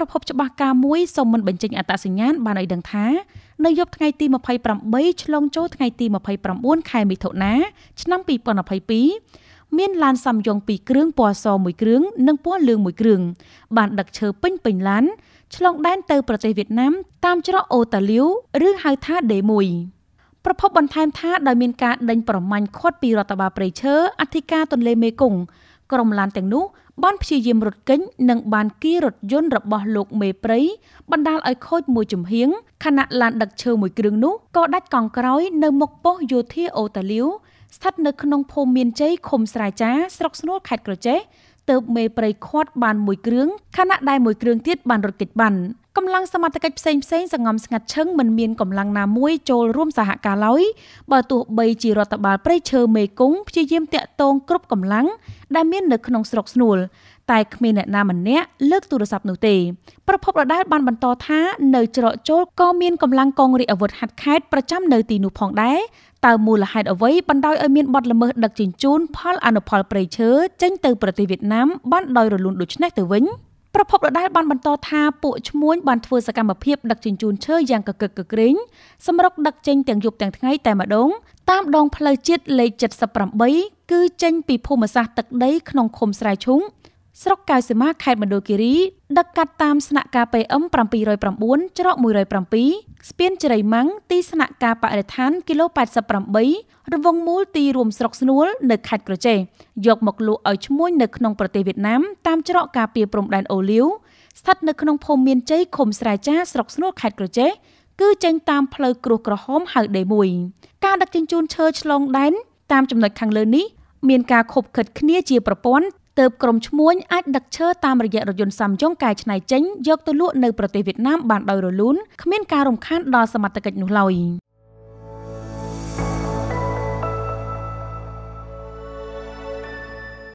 ប្រភពច្បាស់ការមួយសូមមិនបញ្ចេញអត្តសញ្ញាណបានឲ្យដឹងថានៅយប់ថ្ងៃ ទី28ឆ្លងចូលថ្ងៃទី29ខែមិថុនាឆ្នាំ2022មានឡានសំយង2គ្រឿងពណ៌សមួយគ្រឿងនិងពណ៌លឿងមួយគ្រឿងបាន ដឹកឈើពេញពេញឡានឆ្លងដែន ទៅ ប្រទេសវៀតណាមតាមច្រកអូតាលីវឬហៅថា D1 ប្រភពបន្ថែមថាដោយមានការដេញប្រមាញ់ខាត់ពីរដ្ឋបាលព្រៃឈើអធិការទន្លេមេគង្គក្រុមឡានទាំងនោះបានព្យាយាមរត់គេចនិងបានគៀរថយន្តរបស់លោកមេព្រៃបណ្ដាលឲ្យខូចមួយចំហៀងខណៈឡានដឹកឈើមួយគ្រឿងនោះក៏ដាច់កង់ក្រោយនៅមុខប៉ុស្តិ៍យោធាអូតាលីវស្ថិតនៅក្នុងភូមិមានជ័យឃុំស្រែចាស្រុកស្នួលខេត្តក្រចេះទើបមេព្រៃខាត់បានមួយគ្រឿងខណៈដែលមួយគ្រឿងទៀតបានរត់គេចបាត់កម្លាំងសមត្ថកិច្ចផ្សេងផ្សេងសង្ងំស្ងាត់ឈឹងមិនមានកម្លាំងណាមួយចូលរួមសហការឡើយបើទោះបីជារដ្ឋបាលព្រៃឈើមេគង្គព្យាយាមតាក់ទងគ្រប់កម្លាំងដែលមាននៅក្នុងស្រុកស្នួលតែគ្មានអ្នកណាម្នាក់លើកទូរស័ព្ទនោះទេ ប្រពន្ធរដាលបានបន្តថា នៅច្រកចូលក៏មានកម្លាំងកងរាជអាវុធហាត់ខេតប្រចាំនៅទីនោះផងដែរតើមូលហេតុអ្វីបណ្ដោយឲ្យមានបទល្មើសដឹកជញ្ជូនផលអនុផលព្រៃឈើចេញទៅប្រទេសវៀតណាមបានដោយរលូនដូចនេះទៅវិញប្រពន្ធដដែលបានបន្តថាពួកឈ្មួញបានធ្វើសកម្មភាពដឹកជញ្ជូនឈើយ៉ាងកកឹកកក្រែងសម្រុកដឹកចេញទាំងយប់ទាំងថ្ងៃតែម្ដងតាមដងផ្លូវជាតិលេខ78គឺចេញ ពីភូមិសាស្ត្រទឹកដីក្នុងឃុំស្រែឈុំស្រុកកៅសីមាខេត្តមណ្ឌលគិរីដឹកកាត់តាមស្នាក់ការ PM 709ច្រក107ស្ពានជ្រៃម៉ាំងទីស្នាក់ការបរិស្ថានគីឡូ88រង្វង់មូលទីរួមស្រុកស្នួល នៅខេត្តក្រចេះយកមកលក់ឲ្យឈ្មួញនៅក្នុងប្រទេសវៀតណាមតាមច្រកការពារព្រំដែនអូលីវស្ថិតនៅក្នុងភូមិមានជ័យឃុំស្រែចាស្រុកស្នួលខេត្តក្រចេះគឺចេញតាមផ្លូវគ្រោះក្រហមហៅដេ1ការដឹកជញ្ជូនឈើឆ្លងដែនតាមចំណុចខាងលើនេះមានការខົບខិតគ្នាជាប្រព័ន្ធទៅក្រុមឈ្មួញអាចដឹកឈើតាមរយៈរថយន្តសាំយ៉ុងកែច្នៃចេញយកទៅលក់នៅប្រទេសវៀតណាមបានដោយរលូនគ្មានការរំខានដល់សមត្ថកិច្ចនោះឡើយ។